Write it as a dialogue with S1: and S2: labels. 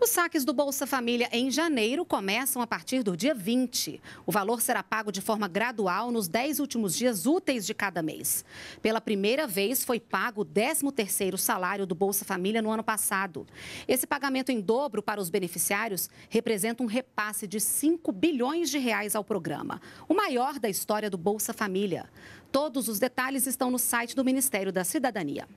S1: Os saques do Bolsa Família em janeiro começam a partir do dia 20. O valor será pago de forma gradual nos 10 últimos dias úteis de cada mês. Pela primeira vez foi pago o 13º salário do Bolsa Família no ano passado. Esse pagamento em dobro para os beneficiários representa um repasse de 5 bilhões de reais ao programa, o maior da história do Bolsa Família. Todos os detalhes estão no site do Ministério da Cidadania.